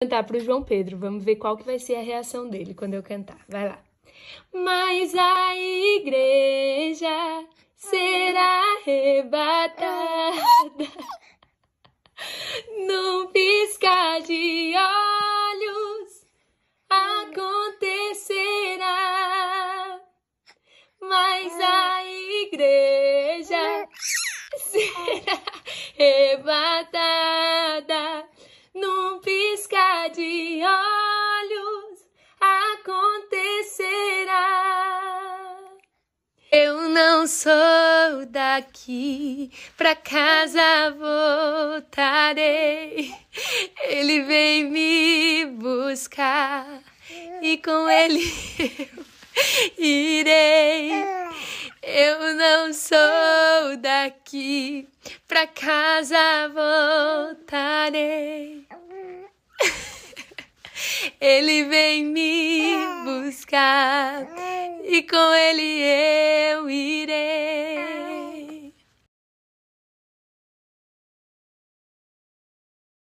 cantar para o João Pedro. Vamos ver qual que vai ser a reação dele quando eu cantar. Vai lá. Mas a igreja será arrebatada num piscar de olhos acontecerá. Mas a igreja será arrebatada não sou daqui, pra casa voltarei. Ele vem me buscar e com ele eu irei. Eu não sou daqui, pra casa voltarei. Ele vem me buscar e com ele eu irei.